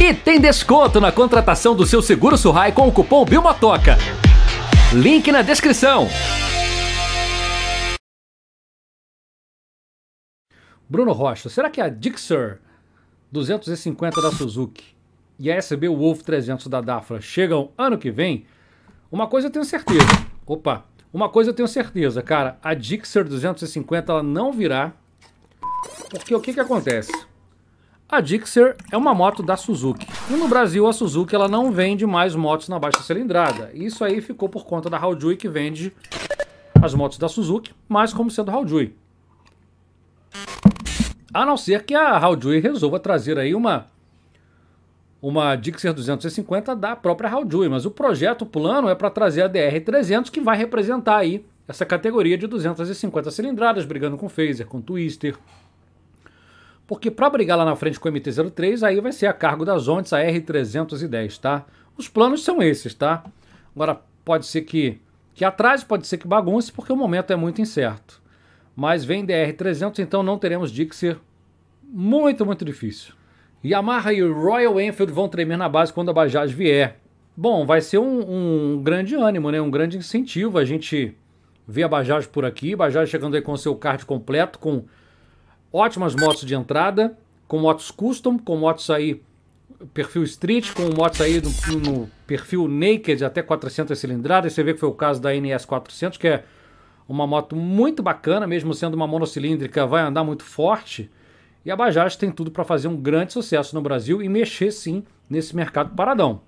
E tem desconto na contratação do seu seguro Surrai com o cupom Bilmotoca. Link na descrição. Bruno Rocha, será que a Dixer 250 da Suzuki e a SB Wolf 300 da Dafra chegam ano que vem? Uma coisa eu tenho certeza. Opa, uma coisa eu tenho certeza, cara, a Dixer 250 ela não virá. Porque o que que acontece? A Dixer é uma moto da Suzuki. E no Brasil a Suzuki ela não vende mais motos na baixa cilindrada. Isso aí ficou por conta da Haojui que vende as motos da Suzuki, mas como sendo Haojui. A não ser que a Haojui resolva trazer aí uma uma Dixer 250 da própria Haojui, mas o projeto, o plano é para trazer a DR300 que vai representar aí essa categoria de 250 cilindradas, brigando com Phaser, com Twister, porque para brigar lá na frente com o MT-03, aí vai ser a cargo das ondas a R310, tá? Os planos são esses, tá? Agora, pode ser que, que atrás pode ser que bagunce, porque o momento é muito incerto. Mas vem DR300, então não teremos Dixie muito, muito difícil. Yamaha e Royal Enfield vão tremer na base quando a Bajaj vier. Bom, vai ser um, um grande ânimo, né? Um grande incentivo a gente ver a Bajaj por aqui. Bajaj chegando aí com seu card completo, com ótimas motos de entrada, com motos custom, com motos aí perfil street, com motos aí no, no perfil naked até 400 cilindradas. Você vê que foi o caso da NS 400, que é uma moto muito bacana, mesmo sendo uma monocilíndrica, vai andar muito forte. E a Bajaj tem tudo para fazer um grande sucesso no Brasil e mexer sim nesse mercado paradão.